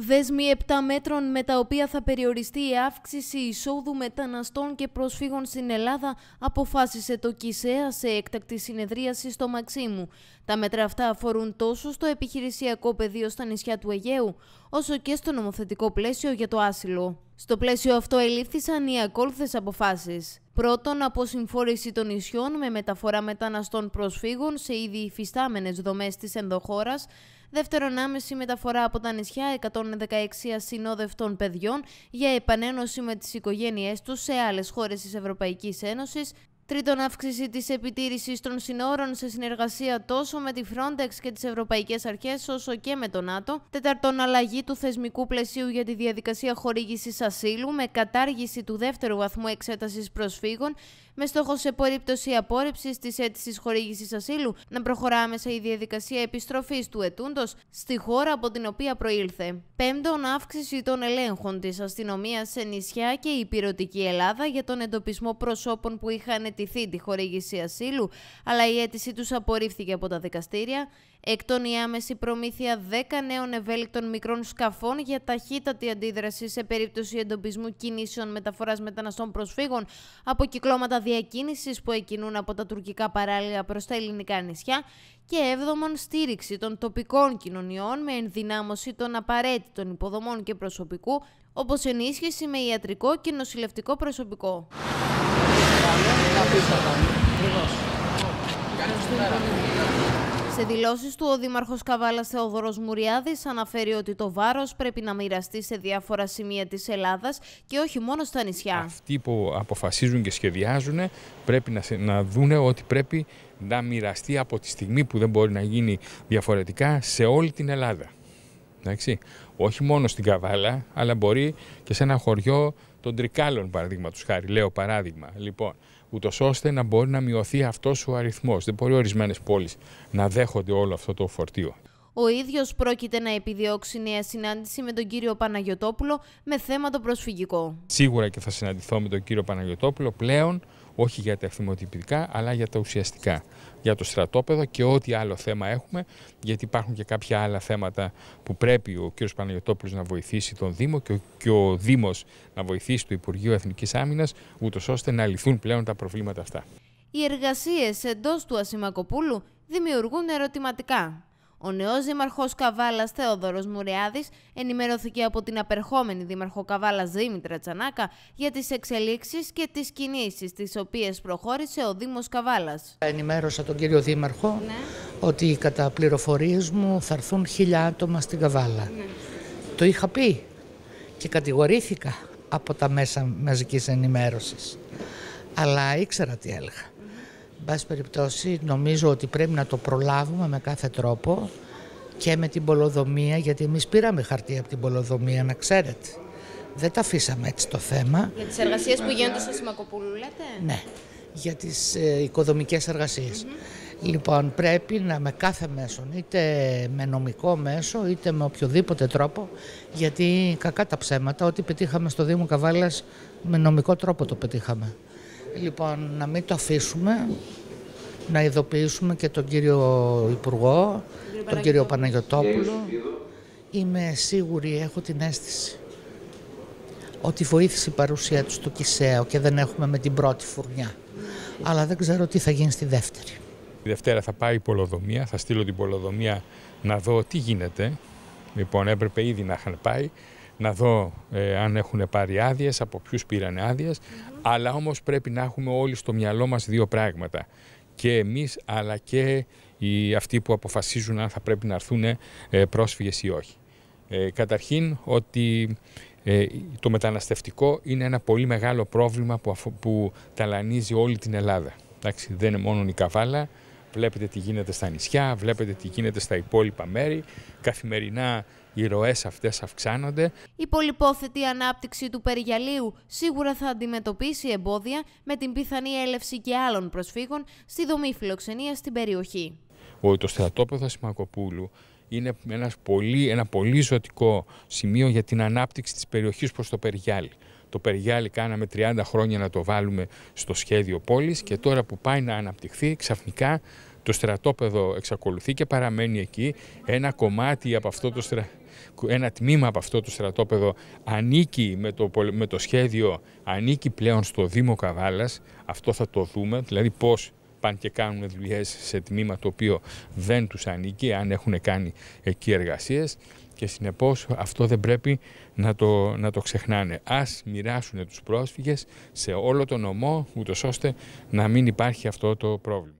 Δέσμοι 7 μέτρων με τα οποία θα περιοριστεί η αύξηση εισόδου μεταναστών και προσφύγων στην Ελλάδα αποφάσισε το ΚΙΣΕΑ σε έκτακτη συνεδρίαση στο Μαξίμου. Τα μέτρα αυτά αφορούν τόσο στο επιχειρησιακό πεδίο στα νησιά του Αιγαίου, όσο και στο νομοθετικό πλαίσιο για το άσυλο. Στο πλαίσιο αυτό ελήφθησαν οι ακόλουθες αποφάσεις. Πρώτον, αποσυμφόρηση των νησιών με μεταφορά μεταναστών προσφύγων σε ήδη υφιστάμενες δομές της ενδοχώρας. Δεύτερον, άμεση μεταφορά από τα νησιά 116 ασυνόδευτων παιδιών για επανένωση με τις οικογένειές τους σε άλλες χώρες της Ευρωπαϊκής Ένωσης Τρίτον, αύξηση της επιτήρησης των συνόρων σε συνεργασία τόσο με τη Frontex και τις Ευρωπαϊκές Αρχές, όσο και με το ΝΑΤΟ. Τέταρτον, αλλαγή του θεσμικού πλαισίου για τη διαδικασία χορήγησης ασύλου με κατάργηση του δεύτερου βαθμού εξέτασης προσφύγων, με στόχο σε περίπτωση απόρριψης της αίτησης χορήγησης ασύλου να προχωράμε σε η διαδικασία επιστροφής του ετούντος στη χώρα από την οποία προήλθε. Πέμπτον, αύξηση των ελέγχων της αστυνομίας σε νησιά και η πυρωτική Ελλάδα για τον εντοπισμό προσώπων που είχαν αιτηθεί τη χορήγηση ασύλου, αλλά η αίτηση τους απορρίφθηκε από τα δικαστήρια. Εκτών η άμεση προμήθεια 10 νέων ευέλικτων μικρών σκαφών για ταχύτατη αντίδραση σε περίπτωση εντοπισμού κινήσεων μεταφοράς μεταναστών προσφύγων από κυκλώματα διακίνησης που εκινούν από τα τουρκικά παράλια προς τα ελληνικά νησιά και 7. Στήριξη των τοπικών κοινωνιών με ενδυνάμωση των απαραίτητων υποδομών και προσωπικού, όπως ενίσχυση με ιατρικό και νοσηλευτικό προσωπικό. Σε δηλώσεις του, ο Δήμαρχος Καβάλας Θεοδωρός Μουριάδης αναφέρει ότι το βάρος πρέπει να μοιραστεί σε διάφορα σημεία της Ελλάδας και όχι μόνο στα νησιά. Αυτοί που αποφασίζουν και σχεδιάζουν πρέπει να, να δούνε ότι πρέπει να μοιραστεί από τη στιγμή που δεν μπορεί να γίνει διαφορετικά σε όλη την Ελλάδα. Εντάξει. Όχι μόνο στην Καβάλα, αλλά μπορεί και σε ένα χωριό των Τρικάλων, παραδείγματος χάρη. Λέω παράδειγμα. Λοιπόν, ούτως ώστε να μπορεί να μειωθεί αυτός ο αριθμός. Δεν μπορεί ορισμένες πόλεις να δέχονται όλο αυτό το φορτίο. Ο ίδιος πρόκειται να επιδιώξει νέα συνάντηση με τον κύριο Παναγιοτόπουλο με θέμα το προσφυγικό. Σίγουρα και θα συναντηθώ με τον κύριο Παναγιοτόπουλο πλέον όχι για τα ευθυμοτυπικά, αλλά για τα ουσιαστικά. Για το στρατόπεδο και ό,τι άλλο θέμα έχουμε, γιατί υπάρχουν και κάποια άλλα θέματα που πρέπει ο κ. Παναγιωτόπουλος να βοηθήσει τον Δήμο και ο, και ο Δήμος να βοηθήσει το Υπουργείο Εθνικής Άμυνας, ούτως ώστε να λυθούν πλέον τα προβλήματα αυτά. Οι εργασίες εντός του Ασημακοπούλου δημιουργούν ερωτηματικά. Ο νέος δήμαρχος Καβάλας Θεόδωρος Μουριάδη ενημερώθηκε από την απερχόμενη δήμαρχο Καβάλα Δήμητρα Τσανάκα για τις εξελίξεις και τις κινήσεις τις οποίες προχώρησε ο Δήμος Καβάλας. Ενημέρωσα τον κύριο Δήμαρχο ναι. ότι κατά πληροφορίες μου θα έρθουν χίλια άτομα στην Καβάλα. Ναι. Το είχα πει και κατηγορήθηκα από τα μέσα μαζικής ενημέρωσης, Αλλά ήξερα τι έλεγα πάση περιπτώσει νομίζω ότι πρέπει να το προλάβουμε με κάθε τρόπο και με την πολοδομία γιατί εμείς πήραμε χαρτί από την πολοδομία να ξέρετε. Δεν τα αφήσαμε έτσι το θέμα. Για τις εργασίες που γίνονται στο Σιμακοπούλου λέτε. Ναι, για τις ε, οικοδομικές εργασίες. Mm-hmm. Λοιπόν πρέπει να με κάθε μέσο, είτε με νομικό μέσο είτε με οποιοδήποτε τρόπο γιατί κακά τα ψέματα, ό,τι πετύχαμε στο Δήμο Καβάλας με νομικό τρόπο το πετύχαμε. Λοιπόν, να μην το αφήσουμε, να ειδοποιήσουμε και τον κύριο Υπουργό, τον κύριο Παναγιωτόπουλο. Είμαι σίγουρη, έχω την αίσθηση ότι βοήθησε η παρουσία τους στο Κισαίο και δεν έχουμε με την πρώτη φουρνιά. Αλλά δεν ξέρω τι θα γίνει στη δεύτερη. Η Δευτέρα θα πάει η Πολοδομία, θα στείλω την Πολοδομία να δω τι γίνεται. Λοιπόν, έπρεπε ήδη να είχαν πάει να δω ε, αν έχουν πάρει άδειες, από ποιους πήραν mm-hmm. Αλλά όμως πρέπει να έχουμε όλοι στο μυαλό μας δύο πράγματα. Και εμείς, αλλά και οι, αυτοί που αποφασίζουν αν θα πρέπει να έρθουν ε, πρόσφυγες ή όχι. Ε, καταρχήν, ότι ε, το μεταναστευτικό είναι ένα πολύ μεγάλο πρόβλημα που, που ταλανίζει όλη την Ελλάδα. Εντάξει, δεν είναι μόνο η Καβάλα, Βλέπετε τι γίνεται στα νησιά, βλέπετε τι γίνεται στα υπόλοιπα μέρη. Καθημερινά οι ροές αυτές αυξάνονται. Η πολυπόθετη ανάπτυξη του περιγιαλίου σίγουρα θα αντιμετωπίσει εμπόδια με την πιθανή έλευση και άλλων προσφύγων στη δομή φιλοξενίας στην περιοχή. Το στρατόπεδο Σιμακοπούλου είναι ένας ένα πολύ ζωτικό σημείο για την ανάπτυξη της περιοχής προς το Περιγιάλι. Το Περιγιάλι κάναμε 30 χρόνια να το βάλουμε στο σχέδιο πόλης και τώρα που πάει να αναπτυχθεί ξαφνικά το στρατόπεδο εξακολουθεί και παραμένει εκεί. Ένα κομμάτι από αυτό το Ένα τμήμα από αυτό το στρατόπεδο ανήκει με το, με το σχέδιο, ανήκει πλέον στο Δήμο Καβάλας. Αυτό θα το δούμε, δηλαδή πώς πάνε και κάνουν δουλειές σε τμήμα το οποίο δεν τους ανήκει, αν έχουν κάνει εκεί εργασίες και συνεπώς αυτό δεν πρέπει να το, να το ξεχνάνε. Ας μοιράσουν τους πρόσφυγες σε όλο το νομό, ούτως ώστε να μην υπάρχει αυτό το πρόβλημα.